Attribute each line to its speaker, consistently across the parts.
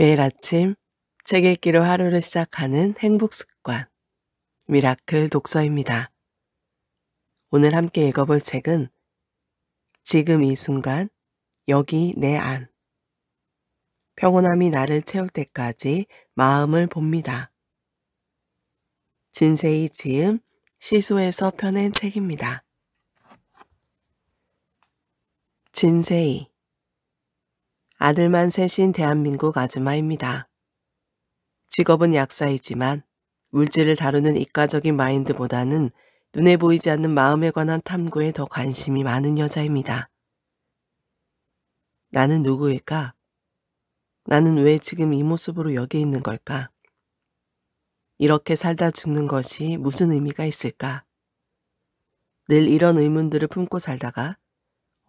Speaker 1: 매일 아침 책 읽기로 하루를 시작하는 행복 습관. 미라클 독서입니다. 오늘 함께 읽어볼 책은 지금 이 순간, 여기 내 안. 평온함이 나를 채울 때까지 마음을 봅니다. 진세이 지음 시소에서 펴낸 책입니다. 진세이 아들만 셋인 대한민국 아줌마입니다 직업은 약사이지만 물질을 다루는 이과적인 마인드보다는 눈에 보이지 않는 마음에 관한 탐구에 더 관심이 많은 여자입니다. 나는 누구일까? 나는 왜 지금 이 모습으로 여기 있는 걸까? 이렇게 살다 죽는 것이 무슨 의미가 있을까? 늘 이런 의문들을 품고 살다가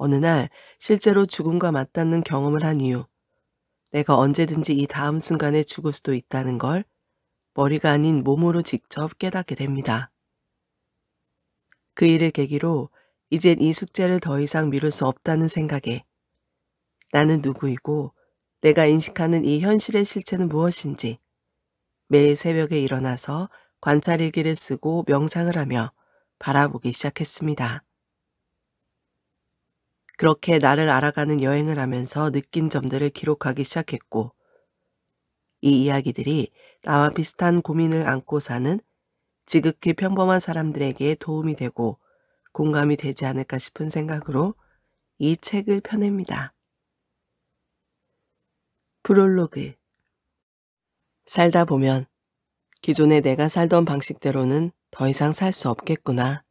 Speaker 1: 어느 날 실제로 죽음과 맞닿는 경험을 한 이후 내가 언제든지 이 다음 순간에 죽을 수도 있다는 걸 머리가 아닌 몸으로 직접 깨닫게 됩니다. 그 일을 계기로 이젠 이 숙제를 더 이상 미룰 수 없다는 생각에 나는 누구이고 내가 인식하는 이 현실의 실체는 무엇인지 매일 새벽에 일어나서 관찰일기를 쓰고 명상을 하며 바라보기 시작했습니다. 그렇게 나를 알아가는 여행을 하면서 느낀 점들을 기록하기 시작했고, 이 이야기들이 나와 비슷한 고민을 안고 사는 지극히 평범한 사람들에게 도움이 되고 공감이 되지 않을까 싶은 생각으로 이 책을 펴냅니다. 프롤로그 살다 보면 기존에 내가 살던 방식대로는 더 이상 살 수 없겠구나.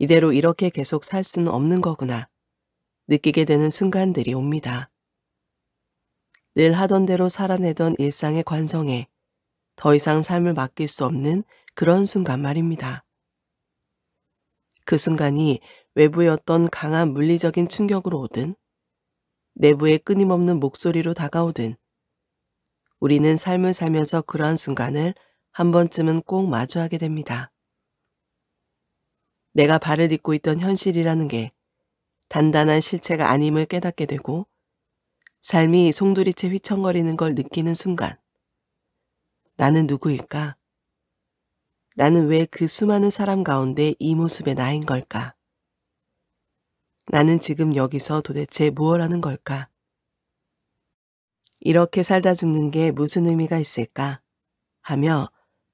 Speaker 1: 이대로 이렇게 계속 살 수는 없는 거구나. 느끼게 되는 순간들이 옵니다. 늘 하던 대로 살아내던 일상의 관성에 더 이상 삶을 맡길 수 없는 그런 순간 말입니다. 그 순간이 외부의 어떤 강한 물리적인 충격으로 오든 내부의 끊임없는 목소리로 다가오든 우리는 삶을 살면서 그러한 순간을 한 번쯤은 꼭 마주하게 됩니다. 내가 발을 딛고 있던 현실이라는 게 단단한 실체가 아님을 깨닫게 되고 삶이 송두리째 휘청거리는 걸 느끼는 순간 나는 누구일까? 나는 왜 그 수많은 사람 가운데 이 모습의 나인 걸까? 나는 지금 여기서 도대체 무엇 하는 걸까? 이렇게 살다 죽는 게 무슨 의미가 있을까? 하며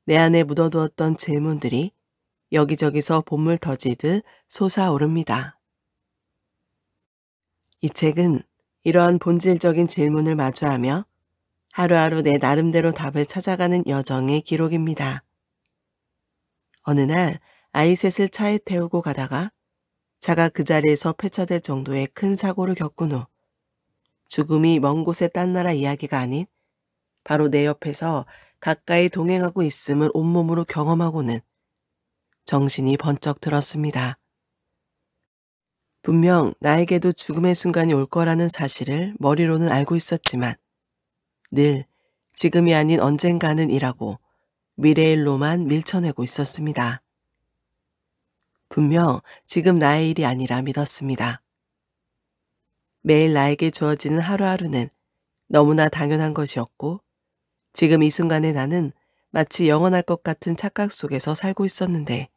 Speaker 1: 내 안에 묻어두었던 질문들이 여기저기서 봄물 터지듯 솟아오릅니다. 이 책은 이러한 본질적인 질문을 마주하며 하루하루 내 나름대로 답을 찾아가는 여정의 기록입니다. 어느 날 아이 셋을 차에 태우고 가다가 차가 그 자리에서 폐차될 정도의 큰 사고를 겪은 후 죽음이 먼 곳의 딴 나라 이야기가 아닌 바로 내 옆에서 가까이 동행하고 있음을 온몸으로 경험하고는 정신이 번쩍 들었습니다. 분명 나에게도 죽음의 순간이 올 거라는 사실을 머리로는 알고 있었지만 늘 지금이 아닌 언젠가는 이라고 미래일로만 밀쳐내고 있었습니다. 분명 지금 나의 일이 아니라 믿었습니다. 매일 나에게 주어지는 하루하루는 너무나 당연한 것이었고 지금 이 순간에 나는 마치 영원할 것 같은 착각 속에서 살고 있었는데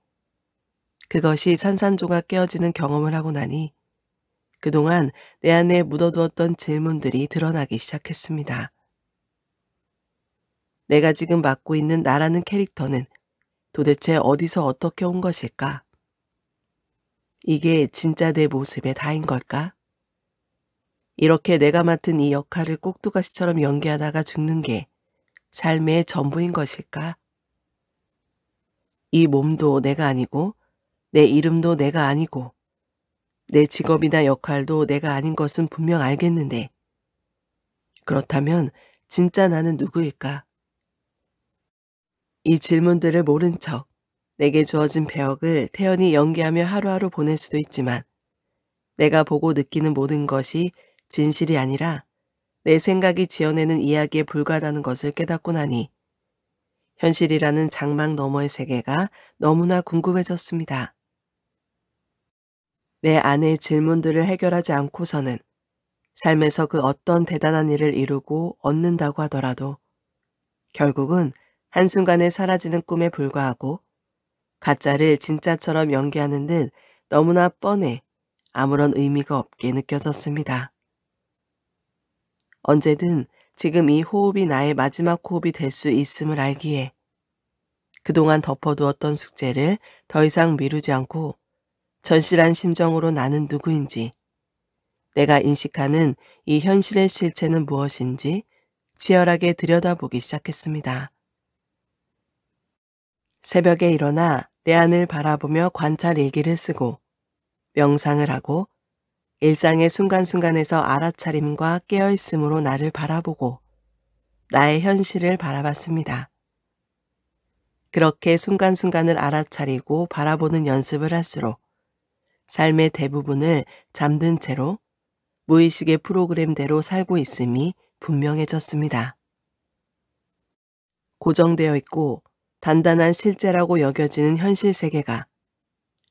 Speaker 1: 그것이 산산조각 깨어지는 경험을 하고 나니 그동안 내 안에 묻어두었던 질문들이 드러나기 시작했습니다. 내가 지금 맡고 있는 나라는 캐릭터는 도대체 어디서 어떻게 온 것일까? 이게 진짜 내 모습의 다인 걸까? 이렇게 내가 맡은 이 역할을 꼭두가시처럼 연기하다가 죽는 게 삶의 전부인 것일까? 이 몸도 내가 아니고 내 이름도 내가 아니고 내 직업이나 역할도 내가 아닌 것은 분명 알겠는데 그렇다면 진짜 나는 누구일까? 이 질문들을 모른 척 내게 주어진 배역을 태연히 연기하며 하루하루 보낼 수도 있지만 내가 보고 느끼는 모든 것이 진실이 아니라 내 생각이 지어내는 이야기에 불과하다는 것을 깨닫고 나니 현실이라는 장막 너머의 세계가 너무나 궁금해졌습니다. 내 아내의 질문들을 해결하지 않고서는 삶에서 그 어떤 대단한 일을 이루고 얻는다고 하더라도 결국은 한순간에 사라지는 꿈에 불과하고 가짜를 진짜처럼 연기하는 듯 너무나 뻔해 아무런 의미가 없게 느껴졌습니다. 언제든 지금 이 호흡이 나의 마지막 호흡이 될 수 있음을 알기에 그동안 덮어두었던 숙제를 더 이상 미루지 않고 절실한 심정으로 나는 누구인지, 내가 인식하는 이 현실의 실체는 무엇인지 치열하게 들여다보기 시작했습니다. 새벽에 일어나 내 안을 바라보며 관찰 일기를 쓰고 명상을 하고 일상의 순간순간에서 알아차림과 깨어있음으로 나를 바라보고 나의 현실을 바라봤습니다. 그렇게 순간순간을 알아차리고 바라보는 연습을 할수록 삶의 대부분을 잠든 채로 무의식의 프로그램대로 살고 있음이 분명해졌습니다. 고정되어 있고 단단한 실제라고 여겨지는 현실 세계가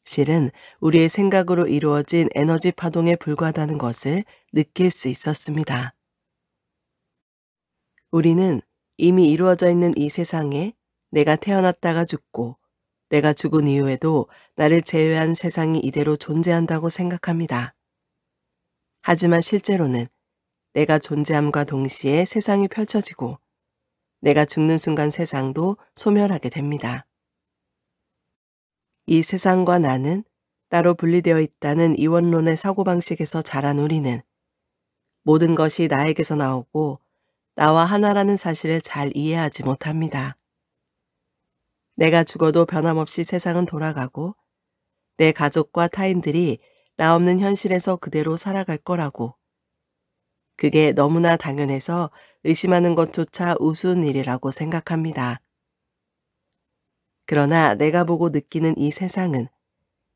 Speaker 1: 실은 우리의 생각으로 이루어진 에너지 파동에 불과하다는 것을 느낄 수 있었습니다. 우리는 이미 이루어져 있는 이 세상에 내가 태어났다가 죽고 내가 죽은 이후에도 나를 제외한 세상이 이대로 존재한다고 생각합니다. 하지만 실제로는 내가 존재함과 동시에 세상이 펼쳐지고 내가 죽는 순간 세상도 소멸하게 됩니다. 이 세상과 나는 따로 분리되어 있다는 이원론의 사고방식에서 자란 우리는 모든 것이 나에게서 나오고 나와 하나라는 사실을 잘 이해하지 못합니다. 내가 죽어도 변함없이 세상은 돌아가고 내 가족과 타인들이 나 없는 현실에서 그대로 살아갈 거라고. 그게 너무나 당연해서 의심하는 것조차 우스운 일이라고 생각합니다. 그러나 내가 보고 느끼는 이 세상은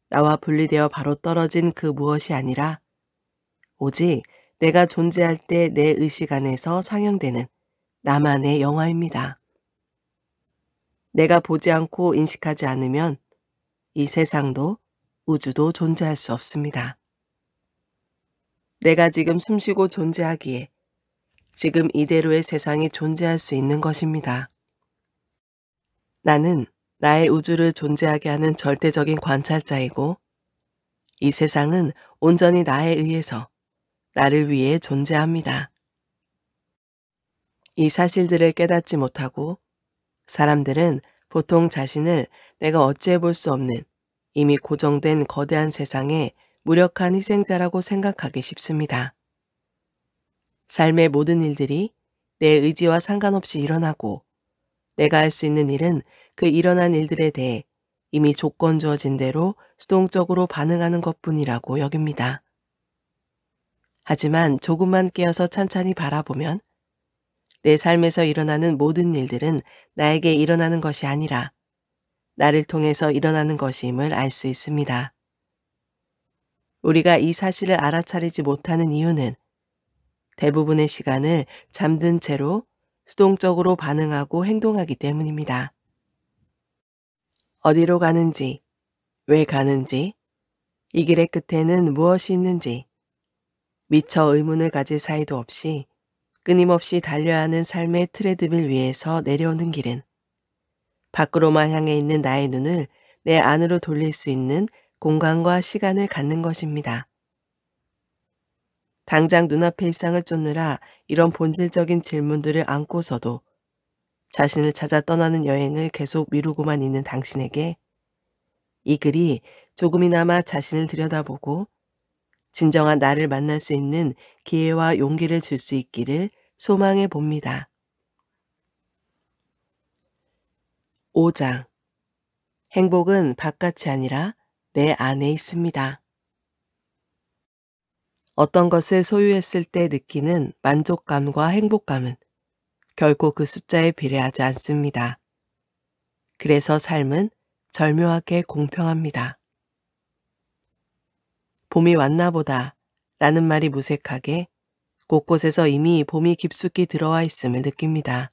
Speaker 1: 나와 분리되어 바로 떨어진 그 무엇이 아니라 오직 내가 존재할 때 내 의식 안에서 상영되는 나만의 영화입니다. 내가 보지 않고 인식하지 않으면 이 세상도 우주도 존재할 수 없습니다. 내가 지금 숨쉬고 존재하기에 지금 이대로의 세상이 존재할 수 있는 것입니다. 나는 나의 우주를 존재하게 하는 절대적인 관찰자이고 이 세상은 온전히 나에 의해서 나를 위해 존재합니다. 이 사실들을 깨닫지 못하고 사람들은 보통 자신을 내가 어찌해 볼 수 없는 이미 고정된 거대한 세상에 무력한 희생자라고 생각하기 쉽습니다. 삶의 모든 일들이 내 의지와 상관없이 일어나고 내가 할 수 있는 일은 그 일어난 일들에 대해 이미 조건 주어진 대로 수동적으로 반응하는 것뿐이라고 여깁니다. 하지만 조금만 깨어서 찬찬히 바라보면 내 삶에서 일어나는 모든 일들은 나에게 일어나는 것이 아니라 나를 통해서 일어나는 것임을 알 수 있습니다. 우리가 이 사실을 알아차리지 못하는 이유는 대부분의 시간을 잠든 채로 수동적으로 반응하고 행동하기 때문입니다. 어디로 가는지, 왜 가는지, 이 길의 끝에는 무엇이 있는지, 미처 의문을 가질 사이도 없이 끊임없이 달려야 하는 삶의 트레드밀 위에서 내려오는 길은 밖으로만 향해 있는 나의 눈을 내 안으로 돌릴 수 있는 공간과 시간을 갖는 것입니다. 당장 눈앞의 일상을 쫓느라 이런 본질적인 질문들을 안고서도 자신을 찾아 떠나는 여행을 계속 미루고만 있는 당신에게 이 글이 조금이나마 자신을 들여다보고 진정한 나를 만날 수 있는 기회와 용기를 줄 수 있기를 소망해 봅니다. 5장 행복은 바깥이 아니라 내 안에 있습니다. 어떤 것을 소유했을 때 느끼는 만족감과 행복감은 결코 그 숫자에 비례하지 않습니다. 그래서 삶은 절묘하게 공평합니다. 봄이 왔나 보다 라는 말이 무색하게 곳곳에서 이미 봄이 깊숙이 들어와 있음을 느낍니다.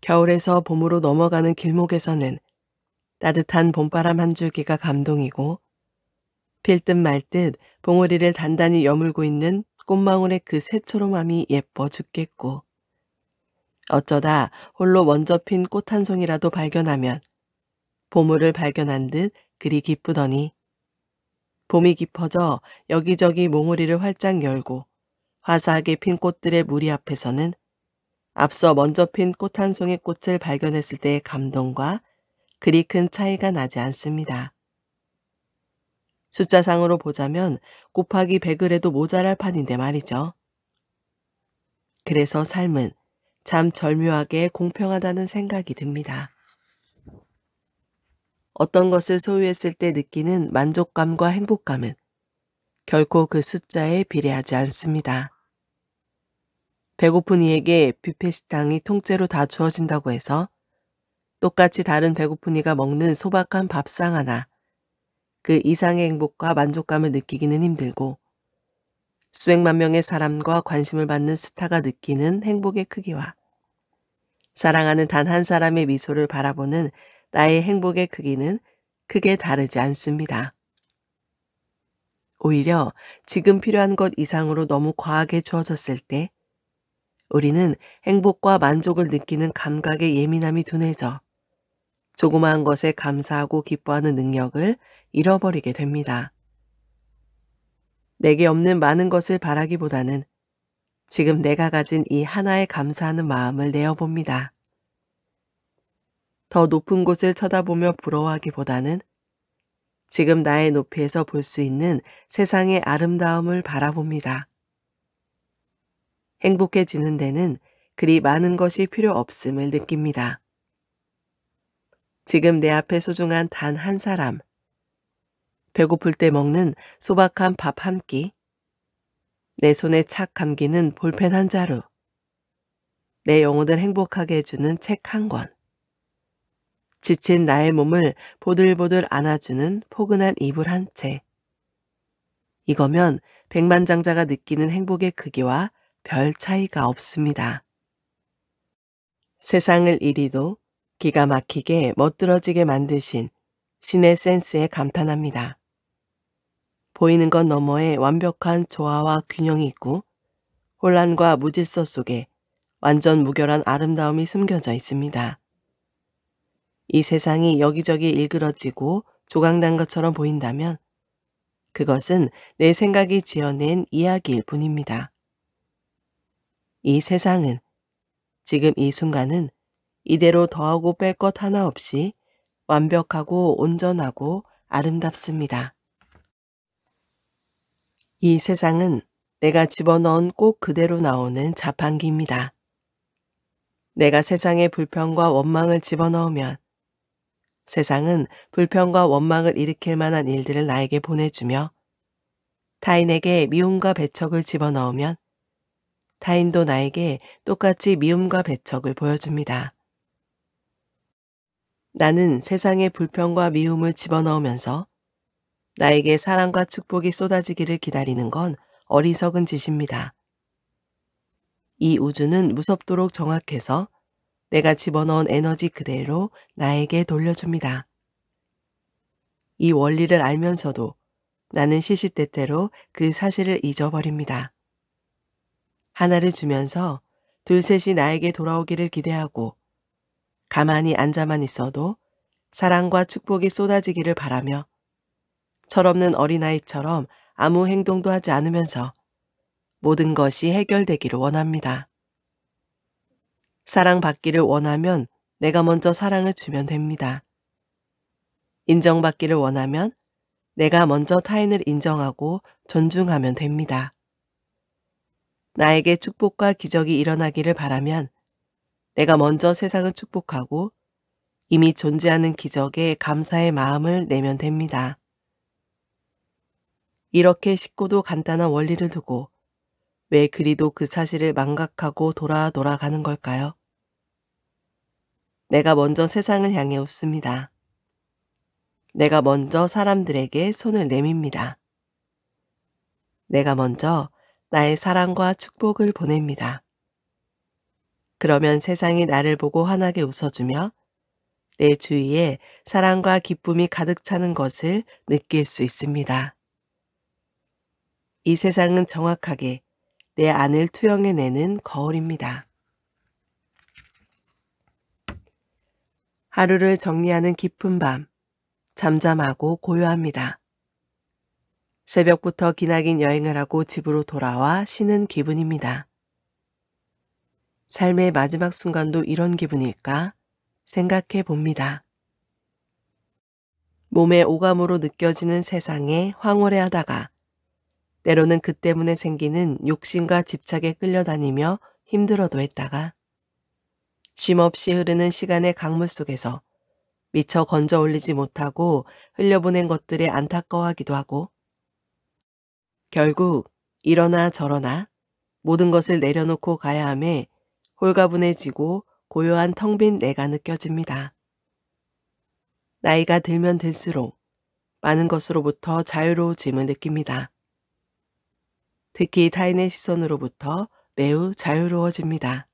Speaker 1: 겨울에서 봄으로 넘어가는 길목에서는 따뜻한 봄바람 한 줄기가 감동이고 필듯말듯봉오리를 단단히 여물고 있는 꽃망울의 그 새초롬함이 예뻐 죽겠고 어쩌다 홀로 먼저 핀 꽃 한 송이라도 발견하면 보물을 발견한 듯 그리 기쁘더니 봄이 깊어져 여기저기 몽우리를 활짝 열고 화사하게 핀 꽃들의 무리 앞에서는 앞서 먼저 핀 꽃 한 송의 꽃을 발견했을 때의 감동과 그리 큰 차이가 나지 않습니다. 숫자상으로 보자면 곱하기 100을 해도 모자랄 판인데 말이죠. 그래서 삶은 참 절묘하게 공평하다는 생각이 듭니다. 어떤 것을 소유했을 때 느끼는 만족감과 행복감은 결코 그 숫자에 비례하지 않습니다. 배고픈 이에게 뷔페 식당이 통째로 다 주어진다고 해서 똑같이 다른 배고픈 이가 먹는 소박한 밥상 하나 그 이상의 행복과 만족감을 느끼기는 힘들고 수백만 명의 사람과 관심을 받는 스타가 느끼는 행복의 크기와 사랑하는 단 한 사람의 미소를 바라보는 나의 행복의 크기는 크게 다르지 않습니다. 오히려 지금 필요한 것 이상으로 너무 과하게 주어졌을 때 우리는 행복과 만족을 느끼는 감각의 예민함이 둔해져 조그마한 것에 감사하고 기뻐하는 능력을 잃어버리게 됩니다. 내게 없는 많은 것을 바라기보다는 지금 내가 가진 이 하나에 감사하는 마음을 내어봅니다. 더 높은 곳을 쳐다보며 부러워하기보다는 지금 나의 높이에서 볼 수 있는 세상의 아름다움을 바라봅니다. 행복해지는 데는 그리 많은 것이 필요 없음을 느낍니다. 지금 내 앞에 소중한 단 한 사람, 배고플 때 먹는 소박한 밥 한 끼, 내 손에 착 감기는 볼펜 한 자루, 내 영혼을 행복하게 해주는 책 한 권, 지친 나의 몸을 보들보들 안아주는 포근한 이불 한 채. 이거면 백만장자가 느끼는 행복의 크기와 별 차이가 없습니다. 세상을 이리도 기가 막히게 멋들어지게 만드신 신의 센스에 감탄합니다. 보이는 것 너머에 완벽한 조화와 균형이 있고 혼란과 무질서 속에 완전 무결한 아름다움이 숨겨져 있습니다. 이 세상이 여기저기 일그러지고 조각난 것처럼 보인다면 그것은 내 생각이 지어낸 이야기일 뿐입니다. 이 세상은 지금 이 순간은 이대로 더하고 뺄 것 하나 없이 완벽하고 온전하고 아름답습니다. 이 세상은 내가 집어넣은 꼭 그대로 나오는 자판기입니다. 내가 세상의 불평과 원망을 집어넣으면 세상은 불평과 원망을 일으킬 만한 일들을 나에게 보내주며 타인에게 미움과 배척을 집어넣으면 타인도 나에게 똑같이 미움과 배척을 보여줍니다. 나는 세상에 불평과 미움을 집어넣으면서 나에게 사랑과 축복이 쏟아지기를 기다리는 건 어리석은 짓입니다. 이 우주는 무섭도록 정확해서 내가 집어넣은 에너지 그대로 나에게 돌려줍니다. 이 원리를 알면서도 나는 시시때때로 그 사실을 잊어버립니다. 하나를 주면서 둘셋이 나에게 돌아오기를 기대하고 가만히 앉아만 있어도 사랑과 축복이 쏟아지기를 바라며 철없는 어린아이처럼 아무 행동도 하지 않으면서 모든 것이 해결되기를 원합니다. 사랑받기를 원하면 내가 먼저 사랑을 주면 됩니다. 인정받기를 원하면 내가 먼저 타인을 인정하고 존중하면 됩니다. 나에게 축복과 기적이 일어나기를 바라면 내가 먼저 세상을 축복하고 이미 존재하는 기적에 감사의 마음을 내면 됩니다. 이렇게 쉽고도 간단한 원리를 두고 왜 그리도 그 사실을 망각하고 돌아 돌아가는 걸까요? 내가 먼저 세상을 향해 웃습니다. 내가 먼저 사람들에게 손을 내밉니다. 내가 먼저 나의 사랑과 축복을 보냅니다. 그러면 세상이 나를 보고 환하게 웃어주며 내 주위에 사랑과 기쁨이 가득 차는 것을 느낄 수 있습니다. 이 세상은 정확하게 내 안을 투영해내는 거울입니다. 하루를 정리하는 깊은 밤, 잠잠하고 고요합니다. 새벽부터 기나긴 여행을 하고 집으로 돌아와 쉬는 기분입니다. 삶의 마지막 순간도 이런 기분일까 생각해 봅니다. 몸의 오감으로 느껴지는 세상에 황홀해 하다가 때로는 그 때문에 생기는 욕심과 집착에 끌려다니며 힘들어도 했다가 쉼없이 흐르는 시간의 강물 속에서 미처 건져 올리지 못하고 흘려보낸 것들에 안타까워하기도 하고 결국 이러나 저러나 모든 것을 내려놓고 가야 함에 홀가분해지고 고요한 텅 빈 내가 느껴집니다. 나이가 들면 들수록 많은 것으로부터 자유로워짐을 느낍니다. 특히 타인의 시선으로부터 매우 자유로워집니다.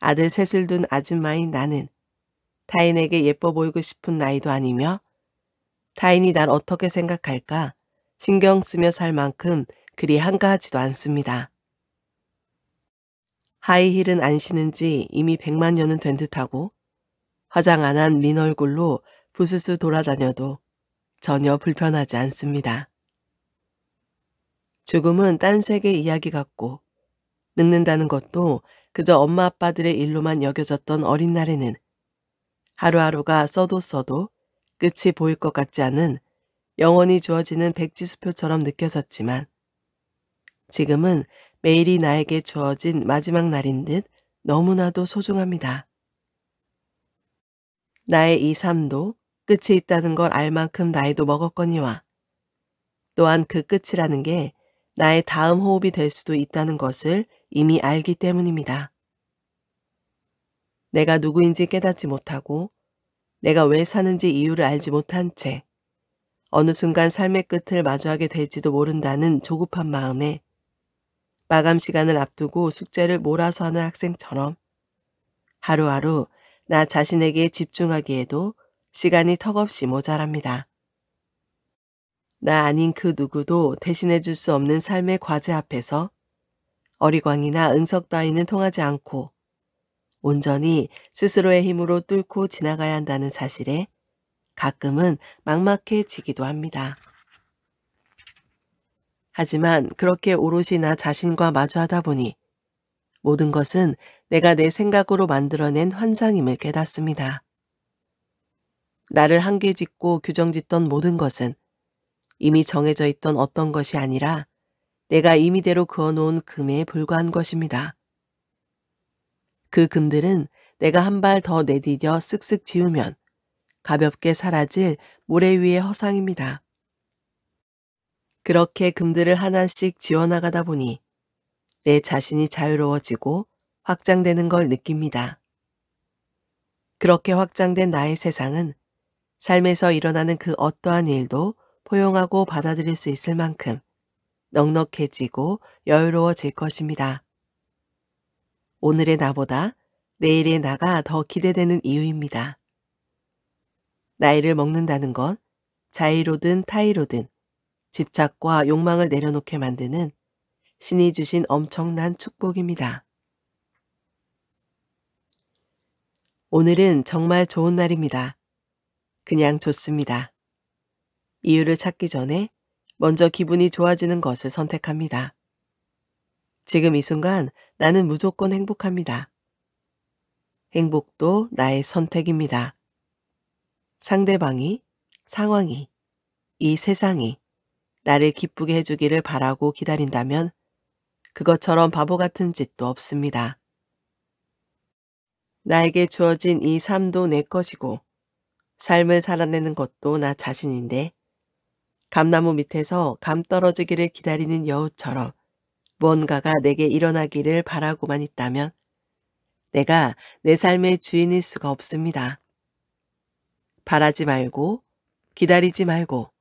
Speaker 1: 아들 셋을 둔 아줌마인 나는 타인에게 예뻐 보이고 싶은 나이도 아니며 타인이 날 어떻게 생각할까 신경 쓰며 살 만큼 그리 한가하지도 않습니다. 하이힐은 안 신은 지 이미 백만 년은 된 듯하고 화장 안 한 민 얼굴로 부스스 돌아다녀도 전혀 불편하지 않습니다. 죽음은 딴 세계 이야기 같고 늙는다는 것도 그저 엄마 아빠들의 일로만 여겨졌던 어린 날에는 하루하루가 써도 써도 끝이 보일 것 같지 않은 영원히 주어지는 백지수표처럼 느껴졌지만 지금은 매일이 나에게 주어진 마지막 날인 듯 너무나도 소중합니다. 나의 이 삶도 끝이 있다는 걸 알만큼 나이도 먹었거니와 또한 그 끝이라는 게 나의 다음 호흡이 될 수도 있다는 것을 이미 알기 때문입니다. 내가 누구인지 깨닫지 못하고 내가 왜 사는지 이유를 알지 못한 채 어느 순간 삶의 끝을 마주하게 될지도 모른다는 조급한 마음에 마감 시간을 앞두고 숙제를 몰아서 하는 학생처럼 하루하루 나 자신에게 집중하기에도 시간이 턱없이 모자랍니다. 나 아닌 그 누구도 대신해 줄 수 없는 삶의 과제 앞에서 어리광이나 은석 따위는 통하지 않고 온전히 스스로의 힘으로 뚫고 지나가야 한다는 사실에 가끔은 막막해지기도 합니다. 하지만 그렇게 오롯이 나 자신과 마주하다 보니 모든 것은 내가 내 생각으로 만들어낸 환상임을 깨닫습니다. 나를 한계 짓고 규정 짓던 모든 것은 이미 정해져 있던 어떤 것이 아니라 내가 임의대로 그어놓은 금에 불과한 것입니다. 그 금들은 내가 한 발 더 내디뎌 쓱쓱 지우면 가볍게 사라질 모래 위의 허상입니다. 그렇게 금들을 하나씩 지워나가다 보니 내 자신이 자유로워지고 확장되는 걸 느낍니다. 그렇게 확장된 나의 세상은 삶에서 일어나는 그 어떠한 일도 포용하고 받아들일 수 있을 만큼 넉넉해지고 여유로워질 것입니다. 오늘의 나보다 내일의 나가 더 기대되는 이유입니다. 나이를 먹는다는 건 자의로든 타의로든 집착과 욕망을 내려놓게 만드는 신이 주신 엄청난 축복입니다. 오늘은 정말 좋은 날입니다. 그냥 좋습니다. 이유를 찾기 전에 먼저 기분이 좋아지는 것을 선택합니다. 지금 이 순간 나는 무조건 행복합니다. 행복도 나의 선택입니다. 상대방이, 상황이, 이 세상이 나를 기쁘게 해주기를 바라고 기다린다면 그것처럼 바보 같은 짓도 없습니다. 나에게 주어진 이 삶도 내 것이고 삶을 살아내는 것도 나 자신인데 감나무 밑에서 감 떨어지기를 기다리는 여우처럼 무언가가 내게 일어나기를 바라고만 있다면 내가 내 삶의 주인일 수가 없습니다. 바라지 말고 기다리지 말고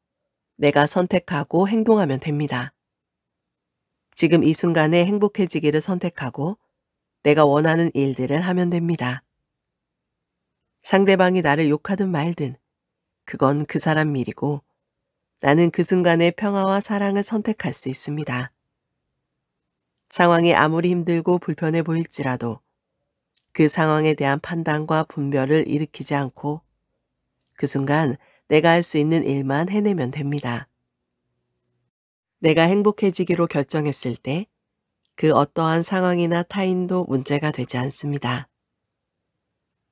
Speaker 1: 내가 선택하고 행동하면 됩니다. 지금 이 순간에 행복해지기를 선택하고 내가 원하는 일들을 하면 됩니다. 상대방이 나를 욕하든 말든 그건 그 사람 일이고 나는 그순간에 평화와 사랑을 선택할 수 있습니다. 상황이 아무리 힘들고 불편해 보일지라도 그 상황에 대한 판단과 분별을 일으키지 않고 그 순간 내가 할 수 있는 일만 해내면 됩니다. 내가 행복해지기로 결정했을 때 그 어떠한 상황이나 타인도 문제가 되지 않습니다.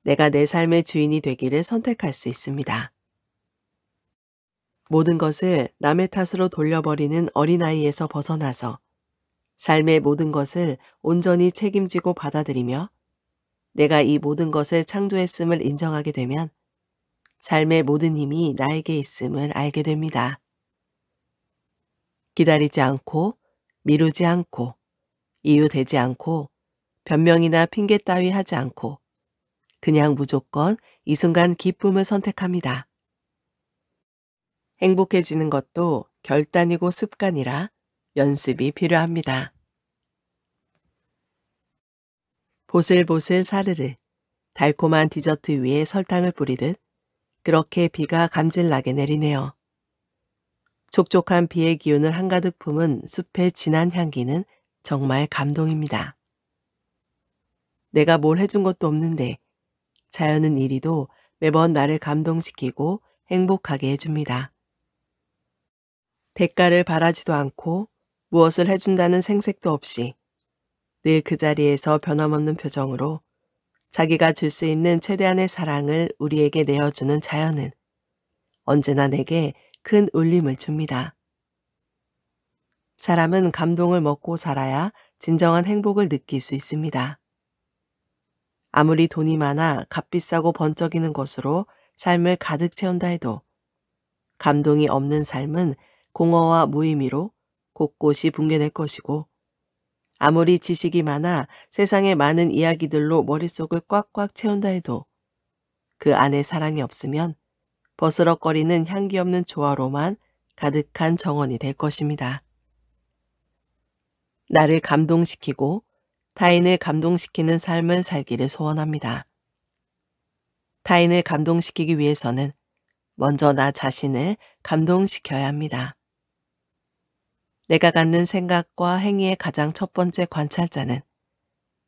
Speaker 1: 내가 내 삶의 주인이 되기를 선택할 수 있습니다. 모든 것을 남의 탓으로 돌려버리는 어린아이에서 벗어나서 삶의 모든 것을 온전히 책임지고 받아들이며 내가 이 모든 것을 창조했음을 인정하게 되면 삶의 모든 힘이 나에게 있음을 알게 됩니다. 기다리지 않고 미루지 않고 이유되지 않고 변명이나 핑계 따위 하지 않고 그냥 무조건 이 순간 기쁨을 선택합니다. 행복해지는 것도 결단이고 습관이라 연습이 필요합니다. 보슬보슬 사르르 달콤한 디저트 위에 설탕을 뿌리듯 그렇게 비가 감질나게 내리네요. 촉촉한 비의 기운을 한가득 품은 숲의 진한 향기는 정말 감동입니다. 내가 뭘 해준 것도 없는데 자연은 이리도 매번 나를 감동시키고 행복하게 해줍니다. 대가를 바라지도 않고 무엇을 해준다는 생색도 없이 늘 그 자리에서 변함없는 표정으로 자기가 줄 수 있는 최대한의 사랑을 우리에게 내어주는 자연은 언제나 내게 큰 울림을 줍니다. 사람은 감동을 먹고 살아야 진정한 행복을 느낄 수 있습니다. 아무리 돈이 많아 값비싸고 번쩍이는 것으로 삶을 가득 채운다 해도 감동이 없는 삶은 공허와 무의미로 곳곳이 붕괴될 것이고 아무리 지식이 많아 세상의 많은 이야기들로 머릿속을 꽉꽉 채운다 해도 그 안에 사랑이 없으면 버스럭거리는 향기 없는 조화로만 가득한 정원이 될 것입니다. 나를 감동시키고 타인을 감동시키는 삶을 살기를 소원합니다. 타인을 감동시키기 위해서는 먼저 나 자신을 감동시켜야 합니다. 내가 갖는 생각과 행위의 가장 첫 번째 관찰자는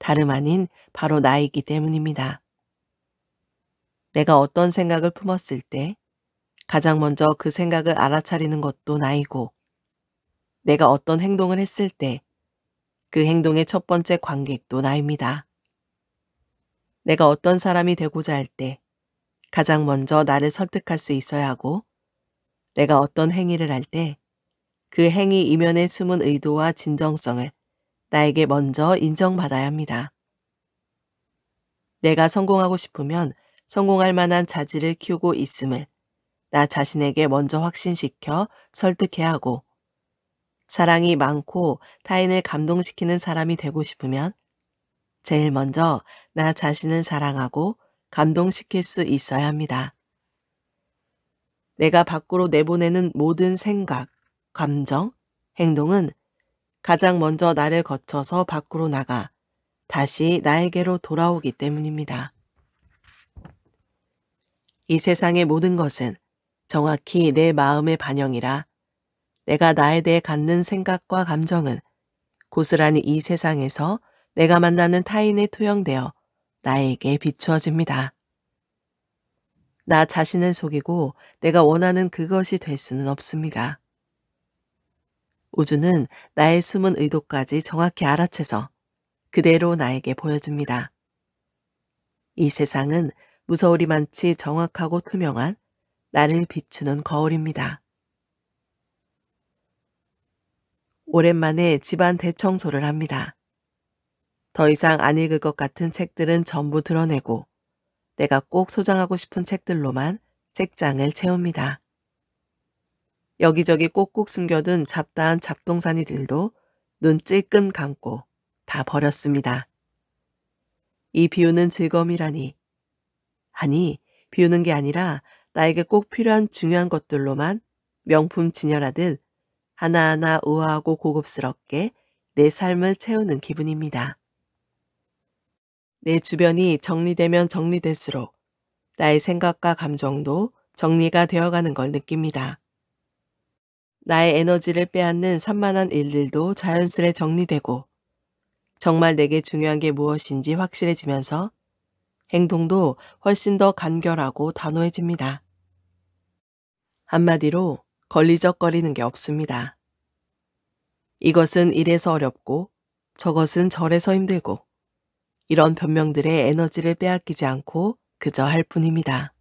Speaker 1: 다름 아닌 바로 나이기 때문입니다. 내가 어떤 생각을 품었을 때 가장 먼저 그 생각을 알아차리는 것도 나이고 내가 어떤 행동을 했을 때 그 행동의 첫 번째 관객도 나입니다. 내가 어떤 사람이 되고자 할 때 가장 먼저 나를 설득할 수 있어야 하고 내가 어떤 행위를 할때 그 행위 이면에 숨은 의도와 진정성을 나에게 먼저 인정받아야 합니다. 내가 성공하고 싶으면 성공할 만한 자질을 키우고 있음을 나 자신에게 먼저 확신시켜 설득해야 하고 사랑이 많고 타인을 감동시키는 사람이 되고 싶으면 제일 먼저 나 자신을 사랑하고 감동시킬 수 있어야 합니다. 내가 밖으로 내보내는 모든 생각, 감정, 행동은 가장 먼저 나를 거쳐서 밖으로 나가 다시 나에게로 돌아오기 때문입니다. 이 세상의 모든 것은 정확히 내 마음의 반영이라 내가 나에 대해 갖는 생각과 감정은 고스란히 이 세상에서 내가 만나는 타인에 투영되어 나에게 비추어집니다. 나 자신을 속이고 내가 원하는 그것이 될 수는 없습니다. 우주는 나의 숨은 의도까지 정확히 알아채서 그대로 나에게 보여줍니다. 이 세상은 무서울이 많지 정확하고 투명한 나를 비추는 거울입니다. 오랜만에 집안 대청소를 합니다. 더 이상 안 읽을 것 같은 책들은 전부 드러내고 내가 꼭 소장하고 싶은 책들로만 책장을 채웁니다. 여기저기 꼭꼭 숨겨둔 잡다한 잡동사니들도 눈 찔끔 감고 다 버렸습니다. 이비유는 즐거움이라니. 아니, 비우는 게 아니라 나에게 꼭 필요한 중요한 것들로만 명품 진열하듯 하나하나 우아하고 고급스럽게 내 삶을 채우는 기분입니다. 내 주변이 정리되면 정리될수록 나의 생각과 감정도 정리가 되어가는 걸 느낍니다. 나의 에너지를 빼앗는 산만한 일들도 자연스레 정리되고 정말 내게 중요한 게 무엇인지 확실해지면서 행동도 훨씬 더 간결하고 단호해집니다. 한마디로 걸리적거리는 게 없습니다. 이것은 이래서 어렵고 저것은 절에서 힘들고 이런 변명들의 에너지를 빼앗기지 않고 그저 할 뿐입니다.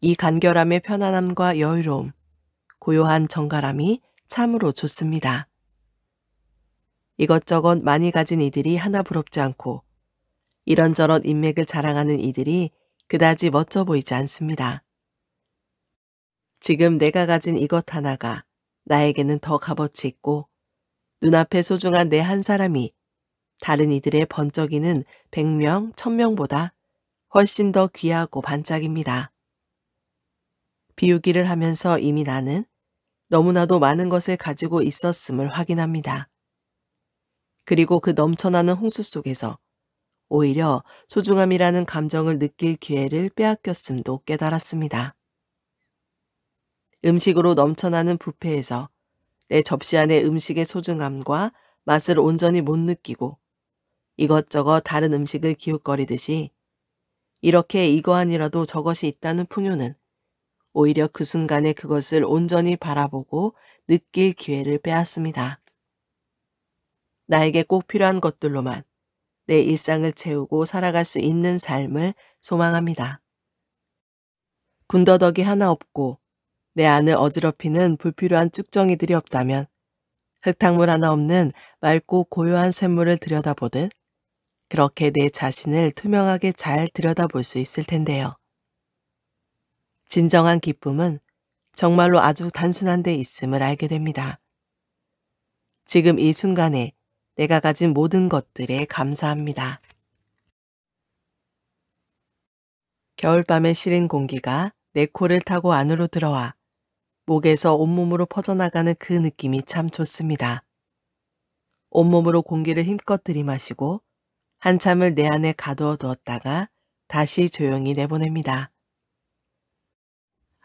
Speaker 1: 이 간결함의 편안함과 여유로움, 고요한 정갈함이 참으로 좋습니다. 이것저것 많이 가진 이들이 하나 부럽지 않고 이런저런 인맥을 자랑하는 이들이 그다지 멋져 보이지 않습니다. 지금 내가 가진 이것 하나가 나에게는 더 값어치 있고 눈앞에 소중한 내 한 사람이 다른 이들의 번쩍이는 100명, 1000명보다 훨씬 더 귀하고 반짝입니다. 비우기를 하면서 이미 나는 너무나도 많은 것을 가지고 있었음을 확인합니다. 그리고 그 넘쳐나는 홍수 속에서 오히려 소중함이라는 감정을 느낄 기회를 빼앗겼음도 깨달았습니다. 음식으로 넘쳐나는 부패에서내 접시 안에 음식의 소중함과 맛을 온전히 못 느끼고 이것저것 다른 음식을 기웃거리듯이 이렇게 이거 아니라도 저것이 있다는 풍요는 오히려 그 순간에 그것을 온전히 바라보고 느낄 기회를 빼앗습니다. 나에게 꼭 필요한 것들로만 내 일상을 채우고 살아갈 수 있는 삶을 소망합니다. 군더더기 하나 없고 내 안을 어지럽히는 불필요한 쭉정이들이 없다면 흙탕물 하나 없는 맑고 고요한 샘물을 들여다보듯 그렇게 내 자신을 투명하게 잘 들여다볼 수 있을 텐데요. 진정한 기쁨은 정말로 아주 단순한 데 있음을 알게 됩니다. 지금 이 순간에 내가 가진 모든 것들에 감사합니다. 겨울밤의 시린 공기가 내 코를 타고 안으로 들어와 목에서 온몸으로 퍼져나가는 그 느낌이 참 좋습니다. 온몸으로 공기를 힘껏 들이마시고 한참을 내 안에 가두어 두었다가 다시 조용히 내보냅니다.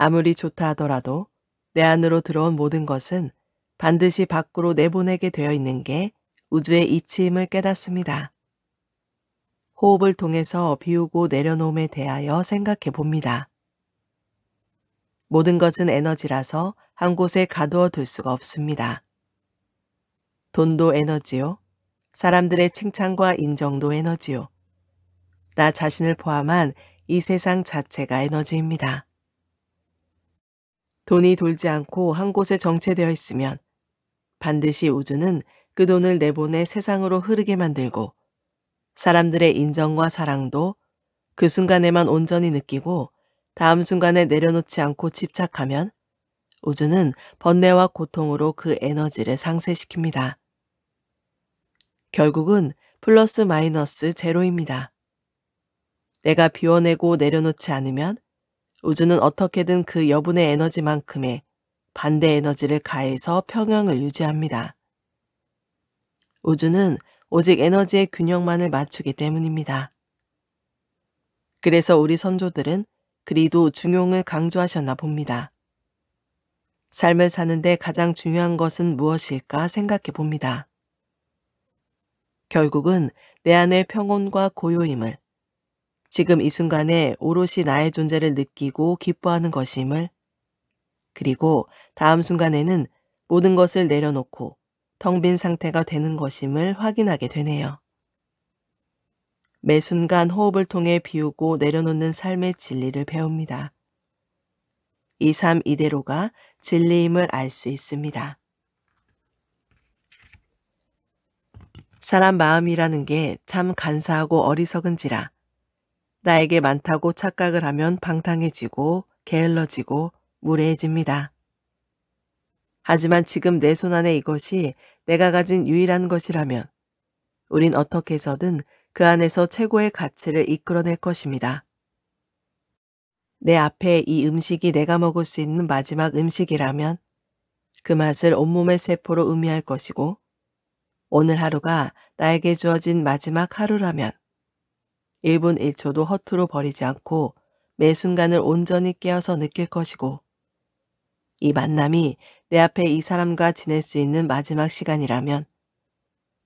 Speaker 1: 아무리 좋다 하더라도 내 안으로 들어온 모든 것은 반드시 밖으로 내보내게 되어 있는 게 우주의 이치임을 깨닫습니다. 호흡을 통해서 비우고 내려놓음에 대하여 생각해 봅니다. 모든 것은 에너지라서 한 곳에 가두어 둘 수가 없습니다. 돈도 에너지요. 사람들의 칭찬과 인정도 에너지요. 나 자신을 포함한 이 세상 자체가 에너지입니다. 돈이 돌지 않고 한 곳에 정체되어 있으면 반드시 우주는 그 돈을 내보내 세상으로 흐르게 만들고 사람들의 인정과 사랑도 그 순간에만 온전히 느끼고 다음 순간에 내려놓지 않고 집착하면 우주는 번뇌와 고통으로 그 에너지를 상쇄시킵니다. 결국은 플러스 마이너스 제로입니다. 내가 비워내고 내려놓지 않으면 우주는 어떻게든 그 여분의 에너지만큼의 반대 에너지를 가해서 평형을 유지합니다. 우주는 오직 에너지의 균형만을 맞추기 때문입니다. 그래서 우리 선조들은 그리도 중용을 강조하셨나 봅니다. 삶을 사는데 가장 중요한 것은 무엇일까 생각해 봅니다. 결국은 내 안의 평온과 고요임을 지금 이 순간에 오롯이 나의 존재를 느끼고 기뻐하는 것임을 그리고 다음 순간에는 모든 것을 내려놓고 텅 빈 상태가 되는 것임을 확인하게 되네요. 매 순간 호흡을 통해 비우고 내려놓는 삶의 진리를 배웁니다. 이 삶 이대로가 진리임을 알 수 있습니다. 사람 마음이라는 게 참 간사하고 어리석은지라 나에게 많다고 착각을 하면 방탕해지고 게을러지고 무례해집니다. 하지만 지금 내 손안에 이것이 내가 가진 유일한 것이라면 우린 어떻게 해서든 그 안에서 최고의 가치를 이끌어낼 것입니다. 내 앞에 이 음식이 내가 먹을 수 있는 마지막 음식이라면 그 맛을 온몸의 세포로 의미할 것이고 오늘 하루가 나에게 주어진 마지막 하루라면 1분 1초도 허투루 버리지 않고 매 순간을 온전히 깨어서 느낄 것이고 이 만남이 내 앞에 이 사람과 지낼 수 있는 마지막 시간이라면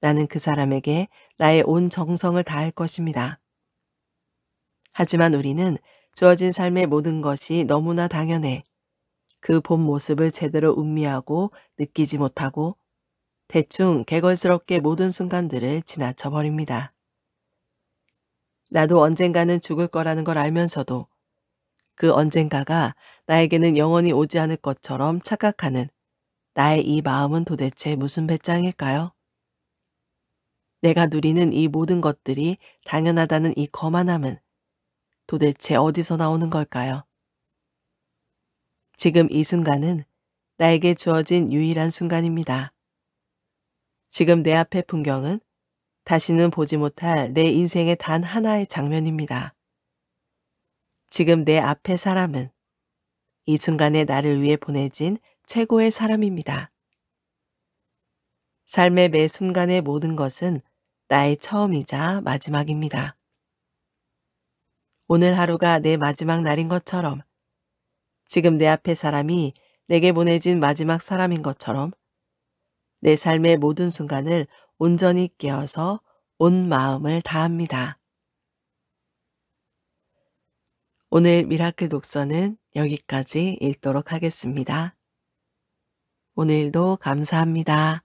Speaker 1: 나는 그 사람에게 나의 온 정성을 다할 것입니다. 하지만 우리는 주어진 삶의 모든 것이 너무나 당연해 그 본 모습을 제대로 음미하고 느끼지 못하고 대충 개걸스럽게 모든 순간들을 지나쳐 버립니다. 나도 언젠가는 죽을 거라는 걸 알면서도 그 언젠가가 나에게는 영원히 오지 않을 것처럼 착각하는 나의 이 마음은 도대체 무슨 배짱일까요? 내가 누리는 이 모든 것들이 당연하다는 이 거만함은 도대체 어디서 나오는 걸까요? 지금 이 순간은 나에게 주어진 유일한 순간입니다. 지금 내 앞의 풍경은 다시는 보지 못할 내 인생의 단 하나의 장면입니다. 지금 내 앞에 사람은 이 순간에 나를 위해 보내진 최고의 사람입니다. 삶의 매 순간의 모든 것은 나의 처음이자 마지막입니다. 오늘 하루가 내 마지막 날인 것처럼 지금 내 앞에 사람이 내게 보내진 마지막 사람인 것처럼 내 삶의 모든 순간을 온전히 깨어서 온 마음을 다합니다. 오늘 미라클 독서는 여기까지 읽도록 하겠습니다. 오늘도 감사합니다.